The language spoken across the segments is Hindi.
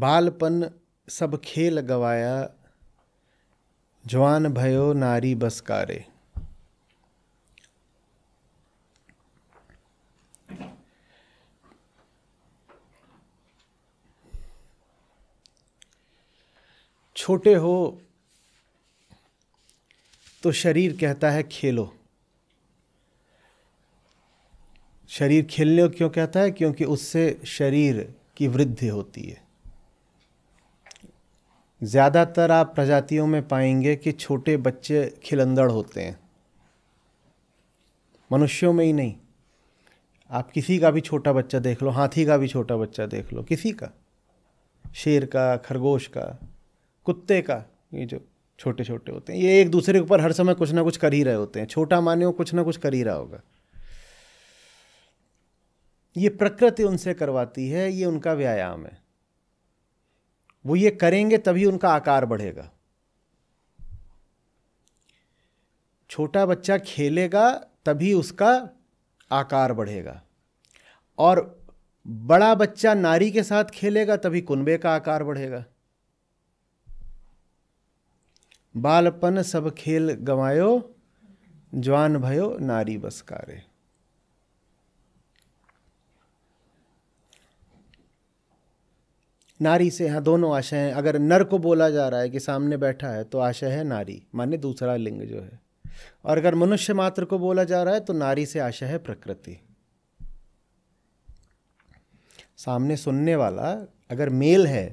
बालपन सब खेल गवाया जवान भयो नारी बसकारे छोटे हो तो शरीर कहता है खेलो शरीर खेलने क्यों कहता है क्योंकि उससे शरीर की वृद्धि होती है ज़्यादातर आप प्रजातियों में पाएंगे कि छोटे बच्चे खिलंदड़ होते हैं मनुष्यों में ही नहीं आप किसी का भी छोटा बच्चा देख लो हाथी का भी छोटा बच्चा देख लो किसी का शेर का खरगोश का कुत्ते का ये जो छोटे छोटे होते हैं ये एक दूसरे के ऊपर हर समय कुछ ना कुछ कर ही रहे होते हैं छोटा माने हो कुछ ना कुछ कर ही रहा होगा ये प्रकृति उनसे करवाती है ये उनका व्यायाम है वो ये करेंगे तभी उनका आकार बढ़ेगा छोटा बच्चा खेलेगा तभी उसका आकार बढ़ेगा और बड़ा बच्चा नारी के साथ खेलेगा तभी कुनबे का आकार बढ़ेगा बालपन सब खेल गवायो जवान भयो नारी कारे नारी से हाँ दोनों आशय हैं अगर नर को बोला जा रहा है कि सामने बैठा है तो आशय है नारी माने दूसरा लिंग जो है और अगर मनुष्य मात्र को बोला जा रहा है तो नारी से आशय है प्रकृति सामने सुनने वाला अगर मेल है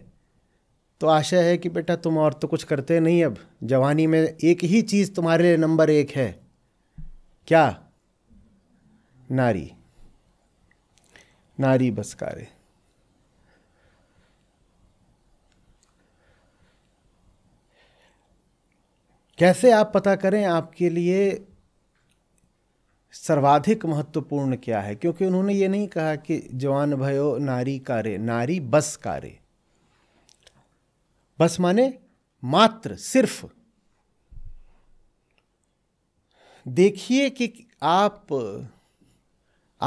तो आशा है कि बेटा तुम और तो कुछ करते नहीं अब जवानी में एक ही चीज़ तुम्हारे लिए नंबर एक है क्या नारी नारी बस कार्य कैसे आप पता करें आपके लिए सर्वाधिक महत्वपूर्ण क्या है क्योंकि उन्होंने ये नहीं कहा कि जवान भयो नारी कार्य नारी बस कार्य बस माने मात्र सिर्फ देखिए कि आप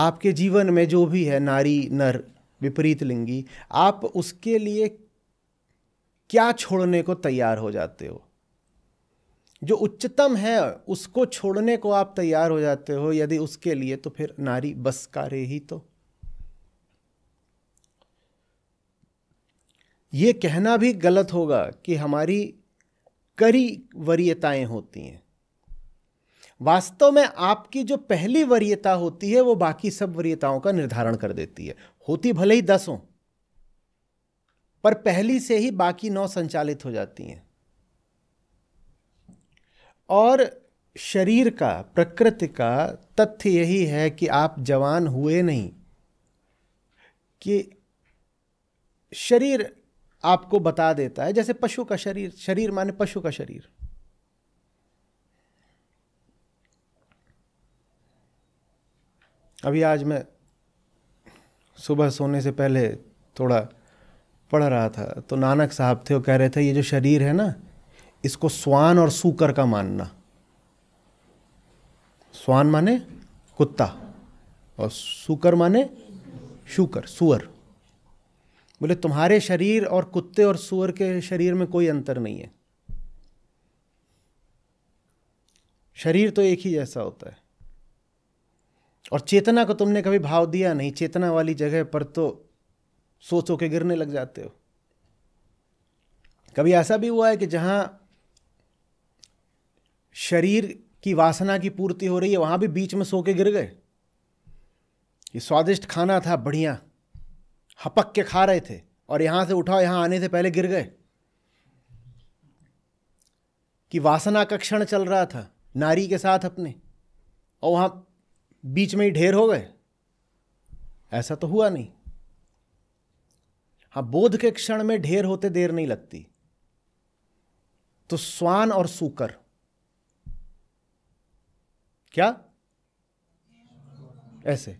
आपके जीवन में जो भी है नारी नर विपरीत लिंगी आप उसके लिए क्या छोड़ने को तैयार हो जाते हो जो उच्चतम है उसको छोड़ने को आप तैयार हो जाते हो यदि उसके लिए तो फिर नारी बस कार्य ही तो ये कहना भी गलत होगा कि हमारी करी वरीयताएं होती हैं वास्तव में आपकी जो पहली वरीयता होती है वो बाकी सब वरीयताओं का निर्धारण कर देती है होती भले ही दस पर पहली से ही बाकी नौ संचालित हो जाती हैं और शरीर का प्रकृति का तथ्य यही है कि आप जवान हुए नहीं कि शरीर आपको बता देता है जैसे पशु का शरीर शरीर माने पशु का शरीर अभी आज मैं सुबह सोने से पहले थोड़ा पढ़ रहा था तो नानक साहब थे वो कह रहे थे ये जो शरीर है ना इसको स्वान और सूकर का मानना स्वान माने कुत्ता और सूकर माने शुकर सुअर बोले तुम्हारे शरीर और कुत्ते और सुअर के शरीर में कोई अंतर नहीं है शरीर तो एक ही जैसा होता है और चेतना को तुमने कभी भाव दिया नहीं चेतना वाली जगह पर तो सोचो के गिरने लग जाते हो कभी ऐसा भी हुआ है कि जहां शरीर की वासना की पूर्ति हो रही है वहां भी बीच में सो के गिर गए ये स्वादिष्ट खाना था बढ़िया हपक के खा रहे थे और यहां से उठाओ यहां आने से पहले गिर गए कि वासना का क्षण चल रहा था नारी के साथ अपने और वहां बीच में ही ढेर हो गए ऐसा तो हुआ नहीं हाँ बोध के क्षण में ढेर होते देर नहीं लगती तो स्वान और सूकर क्या ऐसे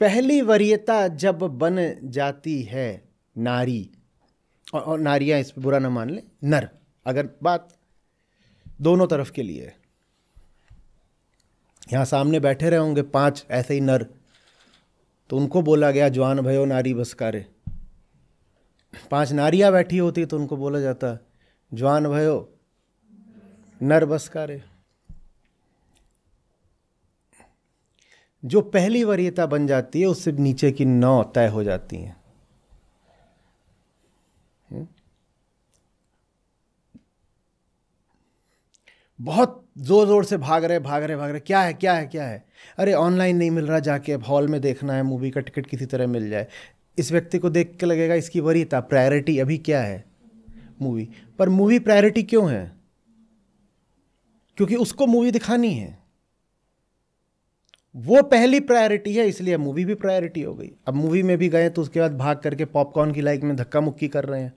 पहली वरीयता जब बन जाती है नारी और, नारियां इस पर बुरा ना मान ले नर अगर बात दोनों तरफ के लिए यहां सामने बैठे रहे होंगे पांच ऐसे ही नर तो उनको बोला गया जवान भयो नारी बस कारे पांच नारियां बैठी होती तो उनको बोला जाता ज्वान भयो नर बस कार्य जो पहली वरीयता बन जाती है उससे नीचे की नौ तय हो जाती हैं बहुत जोर जोर से भाग रहे भाग रहे भाग रहे क्या है क्या है क्या है अरे ऑनलाइन नहीं मिल रहा जाके अब हॉल में देखना है मूवी का टिकट किसी तरह मिल जाए इस व्यक्ति को देख के लगेगा इसकी वरीता प्रायोरिटी अभी क्या है मूवी पर मूवी प्रायोरिटी क्यों है क्योंकि उसको मूवी दिखानी है वो पहली प्रायोरिटी है इसलिए मूवी भी प्रायोरिटी हो गई अब मूवी में भी गए तो उसके बाद भाग करके पॉपकॉर्न की लाइक में धक्का मुक्की कर रहे हैं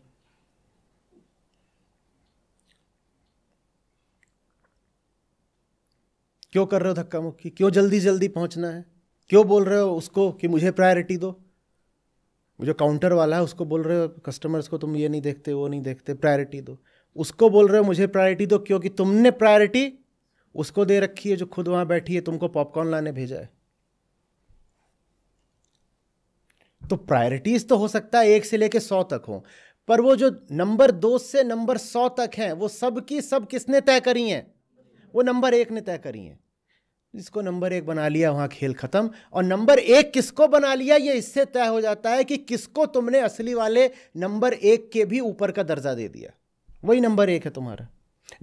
क्यों कर रहे हो धक्का मुक्की क्यों जल्दी जल्दी पहुंचना है क्यों बोल रहे हो उसको कि मुझे प्रायोरिटी दो जो काउंटर वाला है उसको बोल रहे हो कस्टमर्स को तुम ये नहीं देखते वो नहीं देखते प्रायोरिटी दो उसको बोल रहे हो मुझे प्रायोरिटी दो क्योंकि तुमने प्रायोरिटी उसको दे रखी है जो खुद वहाँ बैठी है तुमको पॉपकॉर्न लाने भेजा है तो प्रायोरिटीज़ तो हो सकता है एक से लेके सौ तक हो पर वो जो नंबर दो से नंबर सौ तक हैं वो सब की सब किसने तय करी हैं वो नंबर एक ने तय करी हैं जिसको नंबर एक बना लिया वहाँ खेल ख़त्म और नंबर एक किसको बना लिया ये इससे तय हो जाता है कि किसको तुमने असली वाले नंबर एक के भी ऊपर का दर्जा दे दिया वही नंबर एक है तुम्हारा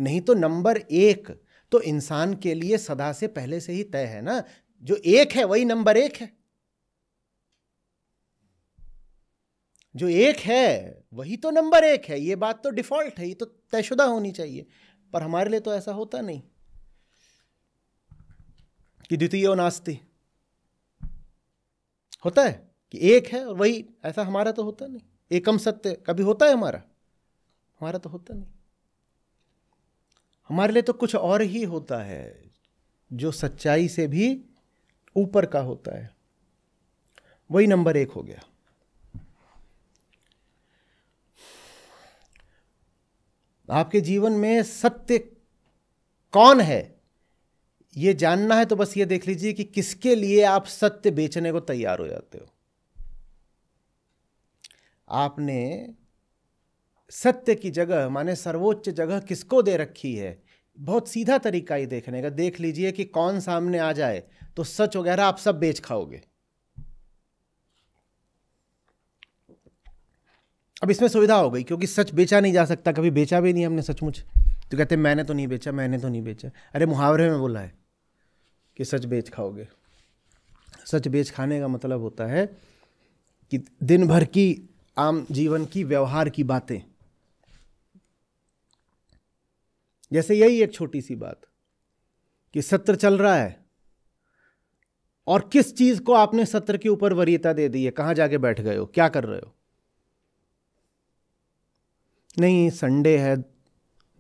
नहीं तो नंबर एक तो इंसान के लिए सदा से पहले से ही तय है ना जो एक है वही नंबर एक है जो एक है वही तो नंबर एक है ये बात तो डिफ़ॉल्ट है ये तो तयशुदा होनी चाहिए पर हमारे लिए तो ऐसा होता नहीं कि द्वितीय नास्ती होता है कि एक है और वही ऐसा हमारा तो होता नहीं एकम सत्य कभी होता है हमारा हमारा तो होता नहीं हमारे लिए तो कुछ और ही होता है जो सच्चाई से भी ऊपर का होता है वही नंबर एक हो गया आपके जीवन में सत्य कौन है ये जानना है तो बस ये देख लीजिए कि किसके लिए आप सत्य बेचने को तैयार हो जाते हो आपने सत्य की जगह माने सर्वोच्च जगह किसको दे रखी है बहुत सीधा तरीका ही देखने का देख लीजिए कि कौन सामने आ जाए तो सच वगैरह आप सब बेच खाओगे अब इसमें सुविधा हो गई क्योंकि सच बेचा नहीं जा सकता कभी बेचा भी नहीं हमने सचमुच तो कहते मैंने तो नहीं बेचा मैंने तो नहीं बेचा अरे मुहावरे में बोला है कि सच बेच खाओगे सच बेच खाने का मतलब होता है कि दिन भर की आम जीवन की व्यवहार की बातें जैसे यही एक छोटी सी बात कि सत्र चल रहा है और किस चीज को आपने सत्र के ऊपर वरीयता दे दी है कहां जाके बैठ गए हो क्या कर रहे हो नहीं संडे है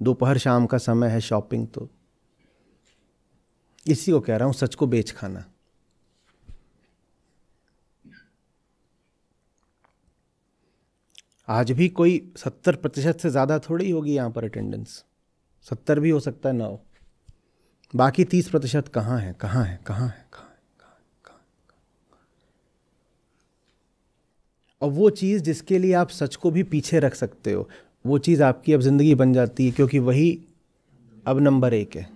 दोपहर शाम का समय है शॉपिंग तो इसी को कह रहा हूं सच को बेच खाना आज भी कोई सत्तर प्रतिशत से ज़्यादा थोड़ी होगी यहां पर अटेंडेंस सत्तर भी हो सकता है ना हो बाकी तीस प्रतिशत कहाँ है कहाँ है कहाँ है कहाँ और वो चीज़ जिसके लिए आप सच को भी पीछे रख सकते हो वो चीज़ आपकी अब ज़िंदगी बन जाती है क्योंकि वही अब नंबर एक है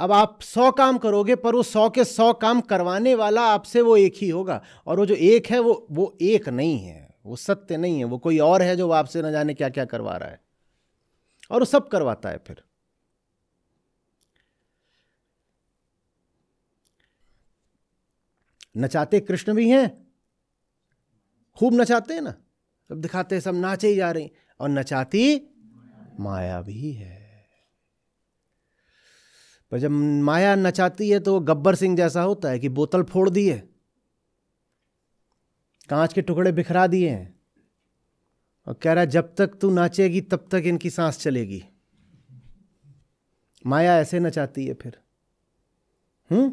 अब आप सौ काम करोगे पर वो सौ के सौ काम करवाने वाला आपसे वो एक ही होगा और वो जो एक है वो वो एक नहीं है वो सत्य नहीं है वो कोई और है जो आपसे न जाने क्या क्या करवा रहा है और वो सब करवाता है फिर नचाते कृष्ण भी हैं खूब नचाते हैं ना सब दिखाते हैं सब नाचे ही जा रहे हैं और नचाती माया भी है पर जब माया नचाती है तो वो गब्बर सिंह जैसा होता है कि बोतल फोड़ दिए कांच के टुकड़े बिखरा दिए हैं और कह रहा जब तक तू नाचेगी तब तक इनकी सांस चलेगी माया ऐसे नचाती है फिर हम्म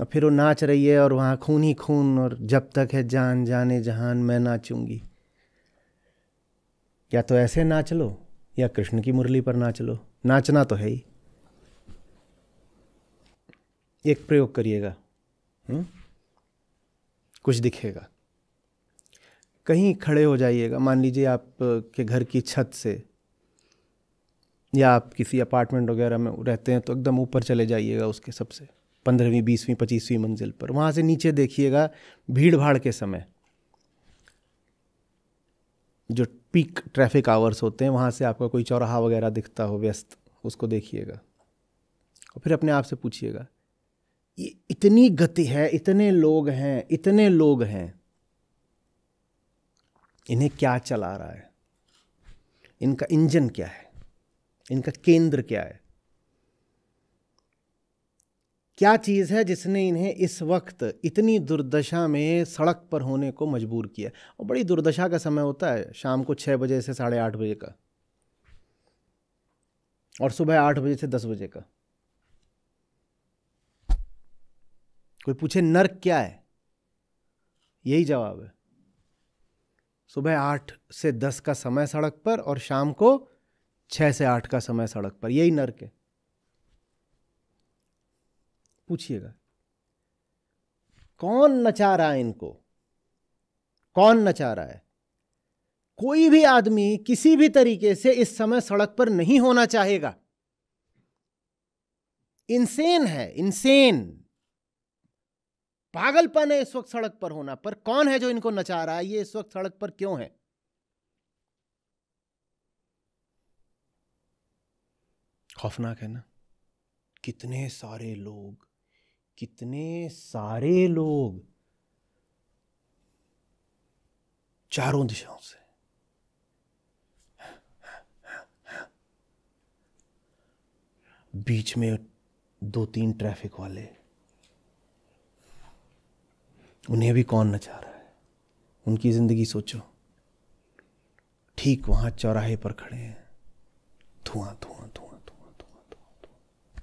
और फिर वो नाच रही है और वहाँ खून ही खून और जब तक है जान जाने जहान मैं नाचूंगी या तो ऐसे नाच लो या कृष्ण की मुरली पर नाच लो नाचना तो है ही एक प्रयोग करिएगा कुछ दिखेगा कहीं खड़े हो जाइएगा मान लीजिए आपके घर की छत से या आप किसी अपार्टमेंट वगैरह में रहते हैं तो एकदम ऊपर चले जाइएगा उसके सबसे पंद्रहवीं बीसवीं पच्चीसवीं मंजिल पर वहाँ से नीचे देखिएगा भीड़ भाड़ के समय जो पीक ट्रैफिक आवर्स होते हैं वहाँ से आपका कोई चौराहा वगैरह दिखता हो व्यस्त उसको देखिएगा और फिर अपने आप से पूछिएगा इतनी गति है इतने लोग हैं इतने लोग हैं इन्हें क्या चला रहा है इनका इंजन क्या है इनका केंद्र क्या है क्या चीज़ है जिसने इन्हें इस वक्त इतनी दुर्दशा में सड़क पर होने को मजबूर किया और बड़ी दुर्दशा का समय होता है शाम को छह बजे से साढ़े आठ बजे का और सुबह आठ बजे से दस बजे का कोई पूछे नर्क क्या है यही जवाब है सुबह आठ से दस का समय सड़क पर और शाम को छह से आठ का समय सड़क पर यही नर्क है पूछिएगा कौन नचा रहा है इनको कौन नचा रहा है कोई भी आदमी किसी भी तरीके से इस समय सड़क पर नहीं होना चाहेगा इंसेन है इंसेन पागलपन है इस वक्त सड़क पर होना पर कौन है जो इनको नचा रहा है ये इस वक्त सड़क पर क्यों है खौफनाक है ना कितने सारे लोग कितने सारे लोग चारों दिशाओं से बीच में दो तीन ट्रैफिक वाले उन्हें भी कौन न चाह रहा है उनकी ज़िंदगी सोचो ठीक वहां चौराहे पर खड़े हैं धुआं धुआं धुआं धुआं धुआं धुआं धुआं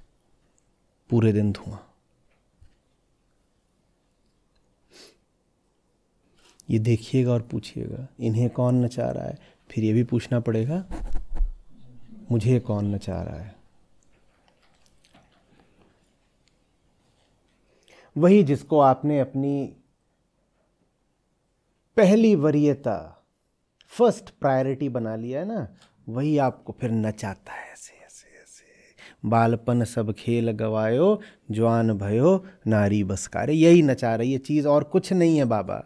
पूरे दिन धुआं ये देखिएगा और पूछिएगा इन्हें कौन न चाह रहा है फिर ये भी पूछना पड़ेगा मुझे कौन न चाह रहा है वही जिसको आपने अपनी पहली वरीयता फर्स्ट प्रायोरिटी बना लिया है ना वही आपको फिर नचाता है ऐसे ऐसे ऐसे बालपन सब खेल गवायो जवान भयो नारी बसकारे यही नचा रही है चीज़ और कुछ नहीं है बाबा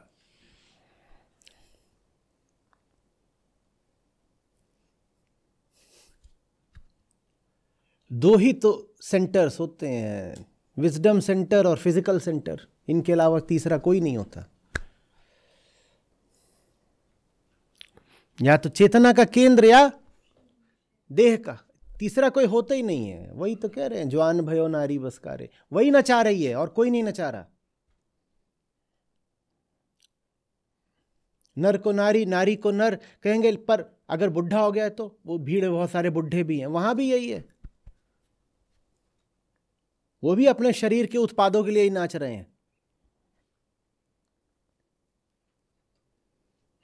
दो ही तो सेंटर्स होते हैं विजडम सेंटर और फिजिकल सेंटर इनके अलावा तीसरा कोई नहीं होता या तो चेतना का केंद्र या देह का तीसरा कोई होता ही नहीं है वही तो कह रहे हैं ज्वान भयो नारी बस वही नचा रही है और कोई नहीं नचा रहा नर को नारी नारी को नर कहेंगे पर अगर बुढ़ा हो गया तो वो भीड़ बहुत सारे बुढ़े भी हैं वहां भी यही है वो भी अपने शरीर के उत्पादों के लिए ही नाच रहे हैं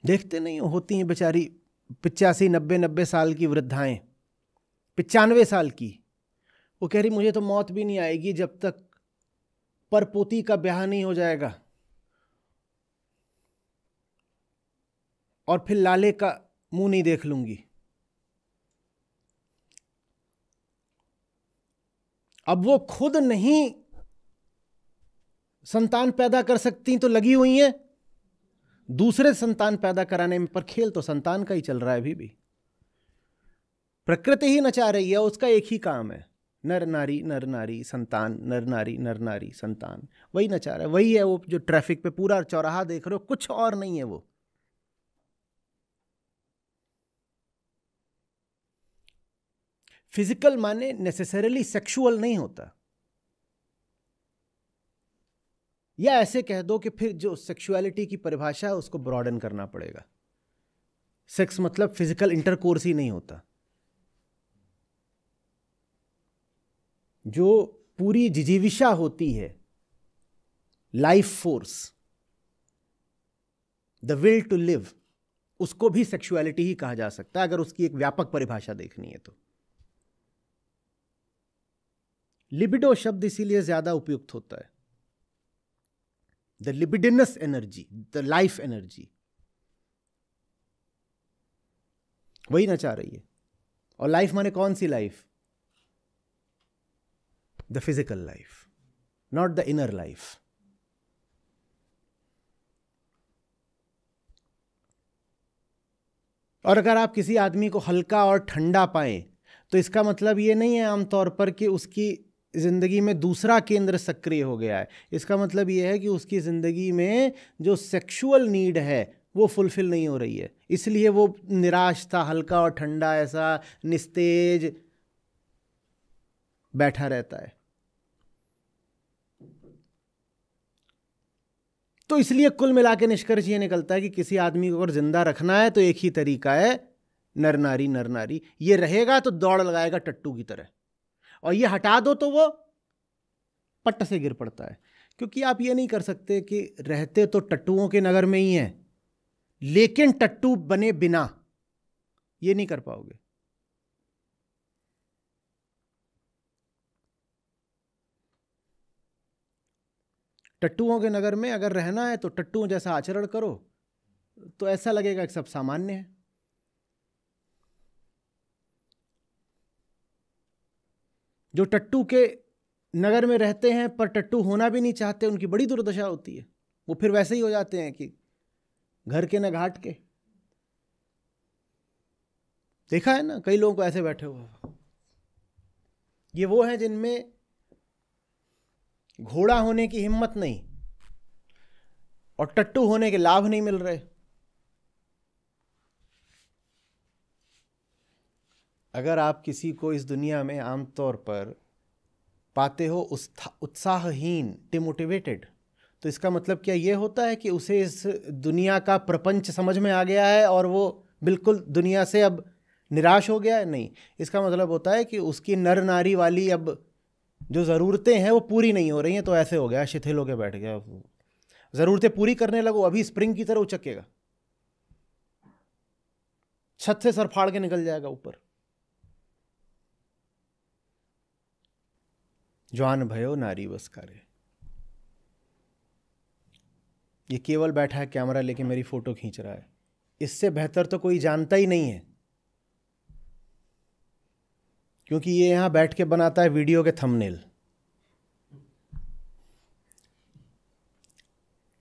देखते नहीं होती हैं बेचारी पिचासी नब्बे नब्बे साल की वृद्धाएं पचानवे साल की वो कह रही मुझे तो मौत भी नहीं आएगी जब तक पर पोती का ब्याह नहीं हो जाएगा और फिर लाले का मुंह नहीं देख लूंगी अब वो खुद नहीं संतान पैदा कर सकती तो लगी हुई हैं दूसरे संतान पैदा कराने में पर खेल तो संतान का ही चल रहा है अभी भी प्रकृति ही नचा रही है उसका एक ही काम है नर नारी नर नारी संतान नर नारी नर नारी संतान वही नचा रहा है वही है वो जो ट्रैफिक पे पूरा चौराहा देख रहे हो कुछ और नहीं है वो फिजिकल माने नेसेसरली सेक्सुअल नहीं होता या ऐसे कह दो कि फिर जो सेक्सुअलिटी की परिभाषा है उसको ब्रॉडन करना पड़ेगा सेक्स मतलब फिजिकल इंटरकोर्स ही नहीं होता जो पूरी जिजीविशा होती है life force the will to live उसको भी सेक्सुअलिटी ही कहा जा सकता है अगर उसकी एक व्यापक परिभाषा देखनी है तो लिबिडो शब्द इसीलिए ज़्यादा उपयुक्त होता है the libidinous energy the life energy वही ना चाह रही है और लाइफ माने कौन सी life the physical life not the inner life और अगर आप किसी आदमी को हल्का और ठंडा पाए तो इसका मतलब ये नहीं है आमतौर पर कि उसकी ज़िंदगी में दूसरा केंद्र सक्रिय हो गया है इसका मतलब ये है कि उसकी ज़िंदगी में जो सेक्सुअल नीड है वो फुलफ़िल नहीं हो रही है इसलिए वो निराश था हल्का और ठंडा ऐसा निस्तेज बैठा रहता है तो इसलिए कुल मिला के निष्कर्ष ये निकलता है कि किसी आदमी को अगर ज़िंदा रखना है तो एक ही तरीका है नर नारी नर नारी ये रहेगा तो दौड़ लगाएगा टट्टू की तरह और ये हटा दो तो वो पट्ट से गिर पड़ता है क्योंकि आप ये नहीं कर सकते कि रहते तो टट्टुओं के नगर में ही हैं लेकिन टट्टू बने बिना ये नहीं कर पाओगे टट्टुओं के नगर में अगर रहना है तो टट्टुओं जैसा आचरण करो तो ऐसा लगेगा कि सब सामान्य है जो टट्टू के नगर में रहते हैं पर टट्टू होना भी नहीं चाहते उनकी बड़ी दुर्दशा होती है वो फिर वैसे ही हो जाते हैं कि घर के न घाट के देखा है ना कई लोगों को ऐसे बैठे हुए ये वो हैं जिनमें घोड़ा होने की हिम्मत नहीं और टट्टू होने के लाभ नहीं मिल रहे अगर आप किसी को इस दुनिया में आमतौर पर पाते हो उत्साहहीन डिमोटिवेटेड तो इसका मतलब क्या ये होता है कि उसे इस दुनिया का प्रपंच समझ में आ गया है और वो बिल्कुल दुनिया से अब निराश हो गया है नहीं इसका मतलब होता है कि उसकी नर नारी वाली अब जो ज़रूरतें हैं वो पूरी नहीं हो रही हैं तो ऐसे हो गया शिथिल होकर बैठ गया ज़रूरतें पूरी करने लगो अभी स्प्रिंग की तरह उचकेगा छत से सर फाड़ के निकल जाएगा ऊपर ज्वान भयो नारी बस करे ये केवल बैठा है कैमरा लेके मेरी फोटो खींच रहा है इससे बेहतर तो कोई जानता ही नहीं है क्योंकि ये यहां बैठ के बनाता है वीडियो के थंबनेल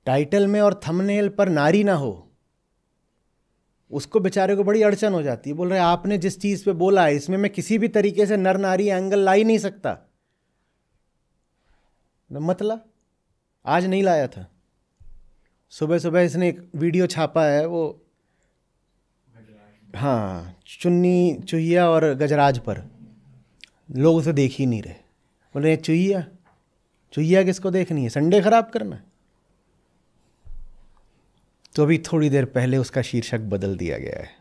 टाइटल में और थंबनेल पर नारी ना हो उसको बेचारे को बड़ी अड़चन हो जाती है बोल रहे आपने जिस चीज़ पे बोला है इसमें मैं किसी भी तरीके से नर नारी एंगल ला ही नहीं सकता मतला आज नहीं लाया था सुबह सुबह इसने एक वीडियो छापा है वो हाँ चुन्नी चुहिया और गजराज पर लोग उसे देख ही नहीं रहे बोले चुहिया चुहिया किसको देखनी है संडे खराब करना तो अभी थोड़ी देर पहले उसका शीर्षक बदल दिया गया है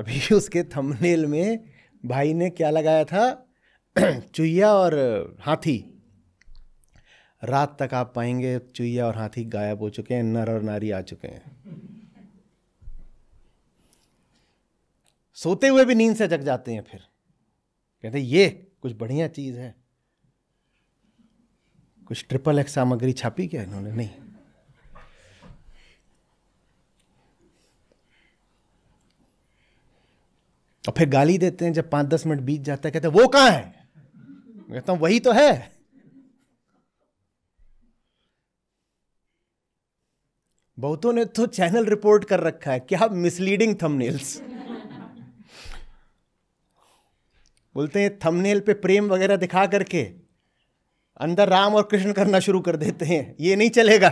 अभी उसके थंबनेल में भाई ने क्या लगाया था चुईया और हाथी रात तक आप पाएंगे चुईया और हाथी गायब हो चुके हैं नर और नारी आ चुके हैं सोते हुए भी नींद से जग जाते हैं फिर कहते हैं ये कुछ बढ़िया चीज़ है कुछ ट्रिपल एक्स सामग्री छापी क्या इन्होंने नहीं और फिर गाली देते हैं जब पांच दस मिनट बीत जाता है कहते हैं वो कहां है मैं कहता हूँ वही तो है बहुतों ने तो चैनल रिपोर्ट कर रखा है क्या मिसलीडिंग थंबनेल्स बोलते हैं थंबनेल पे प्रेम वगैरह दिखा करके अंदर राम और कृष्ण करना शुरू कर देते हैं ये नहीं चलेगा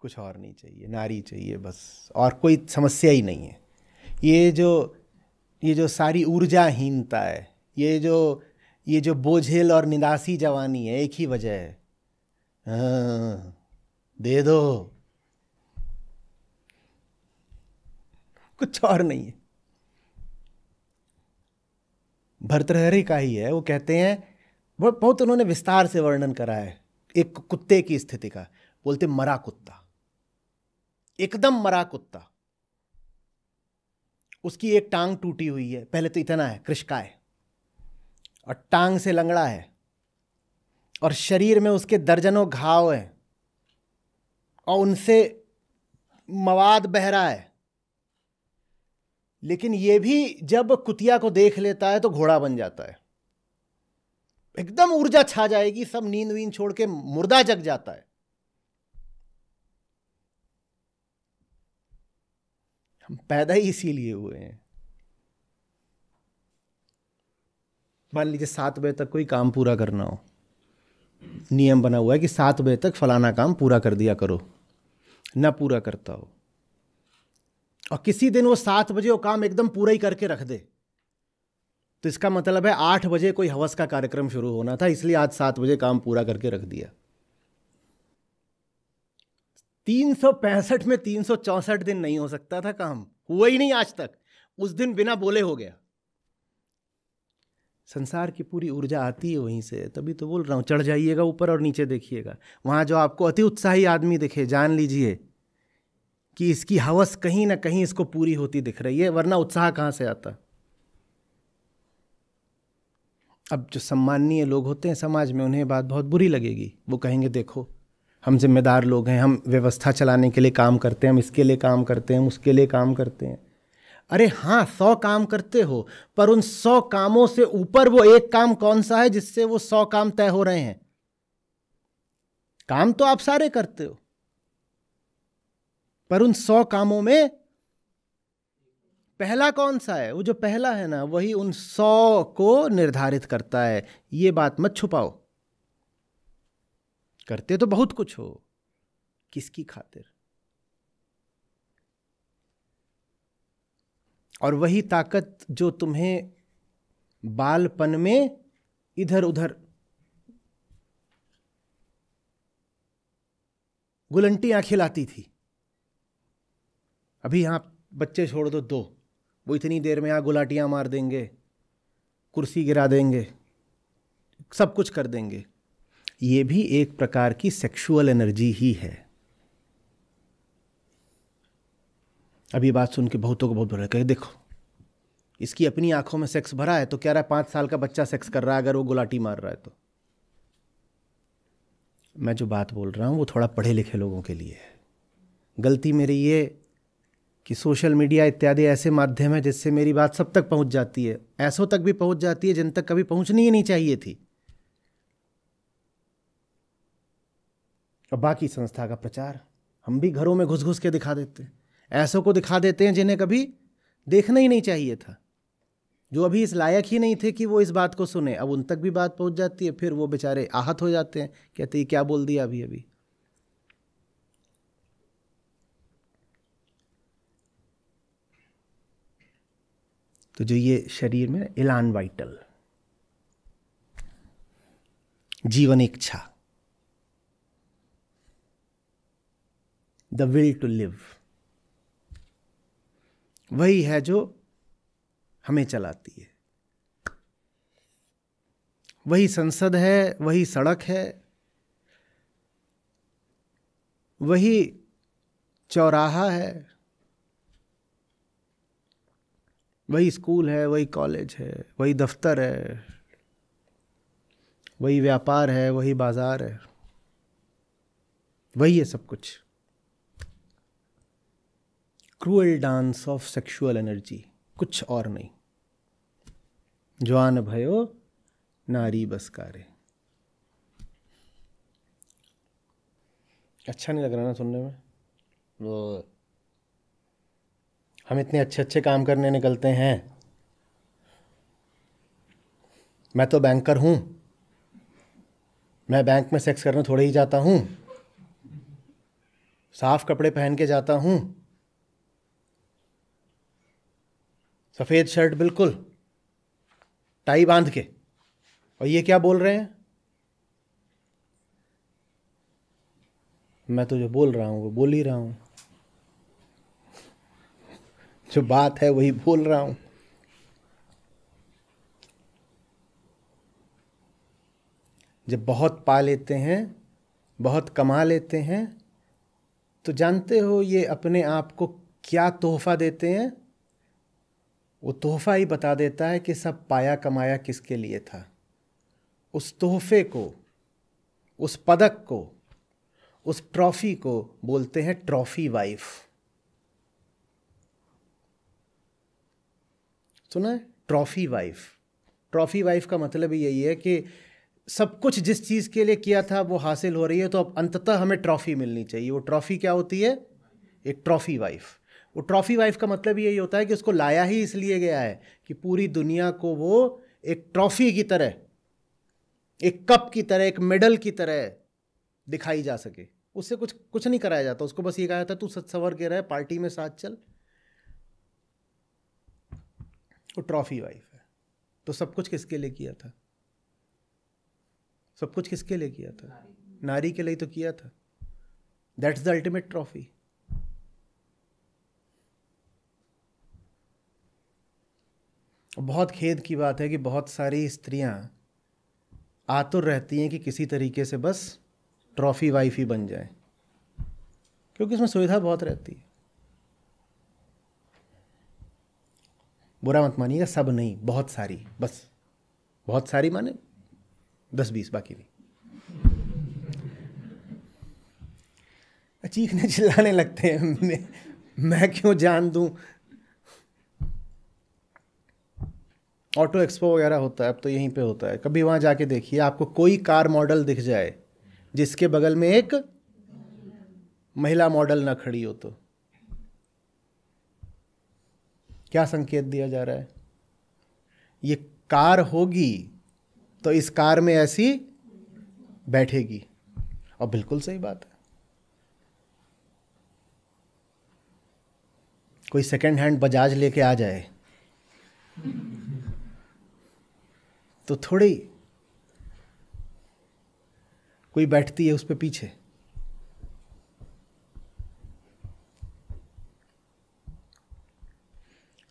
कुछ और नहीं चाहिए नारी चाहिए बस और कोई समस्या ही नहीं है ये जो ये जो सारी ऊर्जाहीनता है ये जो ये जो बोझेल और निदासी जवानी है एक ही वजह है हाँ, दे दो कुछ और नहीं है भरतहरी का ही है वो कहते हैं बहुत बहुत उन्होंने विस्तार से वर्णन करा है एक कुत्ते की स्थिति का बोलते मरा कुत्ता एकदम मरा कुत्ता उसकी एक टांग टूटी हुई है पहले तो इतना है कृषका है और टांग से लंगड़ा है और शरीर में उसके दर्जनों घाव हैं और उनसे मवाद बह रहा है लेकिन ये भी जब कुतिया को देख लेता है तो घोड़ा बन जाता है एकदम ऊर्जा छा जाएगी सब नींद वींद छोड़ के मुर्दा जग जाता है हम पैदा ही इसीलिए हुए हैं मान लीजिए सात बजे तक कोई काम पूरा करना हो नियम बना हुआ है कि सात बजे तक फलाना काम पूरा कर दिया करो ना पूरा करता हो और किसी दिन वो सात बजे वो काम एकदम पूरा ही करके रख दे तो इसका मतलब है आठ बजे कोई हवस का कार्यक्रम शुरू होना था इसलिए आज सात बजे काम पूरा करके रख दिया तीन सौ पैंसठ में तीन सौ दिन नहीं हो सकता था काम हुआ ही नहीं आज तक उस दिन बिना बोले हो गया संसार की पूरी ऊर्जा आती है वहीं से तभी तो बोल रहा हूँ चढ़ जाइएगा ऊपर और नीचे देखिएगा वहाँ जो आपको अति उत्साही आदमी दिखे जान लीजिए कि इसकी हवस कहीं ना कहीं इसको पूरी होती दिख रही है वरना उत्साह कहाँ से आता अब जो सम्माननीय लोग होते हैं समाज में उन्हें बात बहुत बुरी लगेगी वो कहेंगे देखो हम जिम्मेदार लोग हैं हम व्यवस्था चलाने के लिए काम करते हैं हम इसके लिए काम करते हैं हम उसके लिए काम करते हैं अरे हाँ सौ काम करते हो पर उन सौ कामों से ऊपर वो एक काम कौन सा है जिससे वो सौ काम तय हो रहे हैं काम तो आप सारे करते हो पर उन सौ कामों में पहला कौन सा है वो जो पहला है ना वही उन सौ को निर्धारित करता है ये बात मत छुपाओ करते तो बहुत कुछ हो किसकी खातिर और वही ताकत जो तुम्हें बालपन में इधर उधर गुलंटी आंखें लाती थी अभी यहां बच्चे छोड़ दो दो वो इतनी देर में यहां गुलाटियां मार देंगे कुर्सी गिरा देंगे सब कुछ कर देंगे ये भी एक प्रकार की सेक्सुअल एनर्जी ही है अब ये बात सुन के बहुतों को बहुत बुरा लगा देखो इसकी अपनी आंखों में सेक्स भरा है तो कह रहा है पाँच साल का बच्चा सेक्स कर रहा है अगर वो गुलाटी मार रहा है तो मैं जो बात बोल रहा हूँ वो थोड़ा पढ़े लिखे लोगों के लिए है गलती मेरी ये कि सोशल मीडिया इत्यादि ऐसे माध्यम है जिससे मेरी बात सब तक पहुँच जाती है ऐसों तक भी पहुँच जाती है जिन तक कभी पहुँचनी ही नहीं चाहिए थी और बाकी संस्था का प्रचार हम भी घरों में घुस घुस के दिखा देते हैं ऐसों को दिखा देते हैं जिन्हें कभी देखना ही नहीं चाहिए था जो अभी इस लायक ही नहीं थे कि वो इस बात को सुने अब उन तक भी बात पहुंच जाती है फिर वो बेचारे आहत हो जाते हैं कहते हैं क्या बोल दिया अभी अभी तो जो ये शरीर में इलान वाइटल जीवन इच्छा द विल टू लिव वही है जो हमें चलाती है वही संसद है वही सड़क है वही चौराहा है वही स्कूल है वही कॉलेज है वही दफ्तर है वही व्यापार है वही बाज़ार है वही है सब कुछ cruel dance of sexual energy कुछ और नहीं जवान भयो नारी बस कारे अच्छा नहीं लग रहा ना सुनने में वो हम इतने अच्छे अच्छे काम करने निकलते हैं मैं तो बैंकर हूं मैं बैंक में सेक्स करने थोड़े ही जाता हूं साफ कपड़े पहन के जाता हूँ सफ़ेद शर्ट बिल्कुल टाई बांध के और ये क्या बोल रहे हैं मैं तो जो बोल रहा हूं वो बोल ही रहा हूं जो बात है वही बोल रहा हूं जब बहुत पा लेते हैं बहुत कमा लेते हैं तो जानते हो ये अपने आप को क्या तोहफा देते हैं वो तोहफा ही बता देता है कि सब पाया कमाया किसके लिए था उस तोहफे को उस पदक को उस ट्रॉफी को बोलते हैं ट्रॉफी वाइफ सुना है ट्रॉफी वाइफ ट्रॉफी वाइफ का मतलब यही है कि सब कुछ जिस चीज़ के लिए किया था वो हासिल हो रही है तो अब अंततः हमें ट्रॉफ़ी मिलनी चाहिए वो ट्रॉफ़ी क्या होती है एक ट्रॉफ़ी वाइफ वो ट्रॉफी वाइफ का मतलब यही होता है कि उसको लाया ही इसलिए गया है कि पूरी दुनिया को वो एक ट्रॉफी की तरह एक कप की तरह एक मेडल की तरह दिखाई जा सके उससे कुछ कुछ नहीं कराया जाता उसको बस ये कहा जाता तू सच सवर के रहे पार्टी में साथ चल वो ट्रॉफी वाइफ है तो सब कुछ किसके लिए किया था सब कुछ किसके लिए किया था नारी के लिए तो किया था दैट्स द अल्टीमेट ट्रॉफी बहुत खेद की बात है कि बहुत सारी स्त्रियां आतुर रहती हैं कि किसी तरीके से बस ट्रॉफी वाइफ ही बन जाए क्योंकि इसमें सुविधा बहुत रहती है बुरा मत मानिएगा सब नहीं बहुत सारी बस बहुत सारी माने दस बीस बाकी भी चीखने चिल्लाने लगते हैं मैं, मैं क्यों जान दूं ऑटो एक्सपो वगैरह होता है अब तो यहीं पे होता है कभी वहाँ जाके देखिए आपको कोई कार मॉडल दिख जाए जिसके बगल में एक महिला मॉडल ना खड़ी हो तो क्या संकेत दिया जा रहा है ये कार होगी तो इस कार में ऐसी बैठेगी और बिल्कुल सही बात है कोई सेकंड हैंड बजाज लेके आ जाए तो थोड़ी कोई बैठती है उस पर पीछे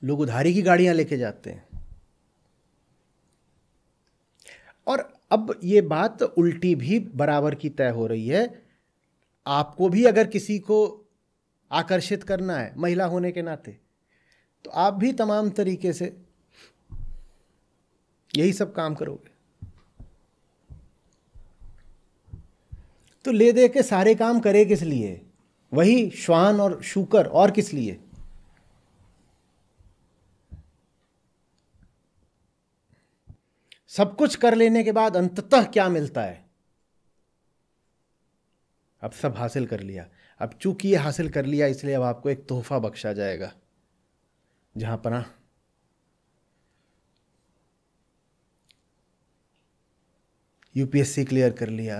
लोग उधारी की गाड़ियां लेके जाते हैं और अब ये बात उल्टी भी बराबर की तय हो रही है आपको भी अगर किसी को आकर्षित करना है महिला होने के नाते तो आप भी तमाम तरीके से यही सब काम करोगे तो ले दे के सारे काम करे किस लिए वही श्वान और शुकर और किस लिए सब कुछ कर लेने के बाद अंततः क्या मिलता है अब सब हासिल कर लिया अब चूंकि ये हासिल कर लिया इसलिए अब आपको एक तोहफा बख्शा जाएगा पर ना यूपीएससी क्लियर कर लिया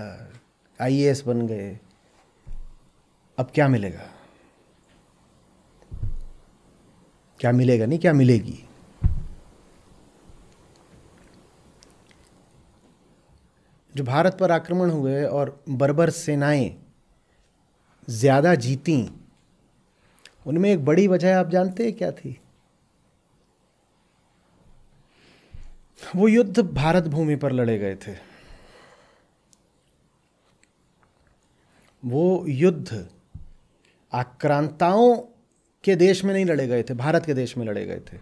आईएएस बन गए अब क्या मिलेगा क्या मिलेगा नहीं क्या मिलेगी जो भारत पर आक्रमण हुए और बर्बर सेनाएं ज़्यादा जीती उनमें एक बड़ी वजह आप जानते हैं क्या थी वो युद्ध भारत भूमि पर लड़े गए थे वो युद्ध आक्रांताओं के देश में नहीं लड़े गए थे भारत के देश में लड़े गए थे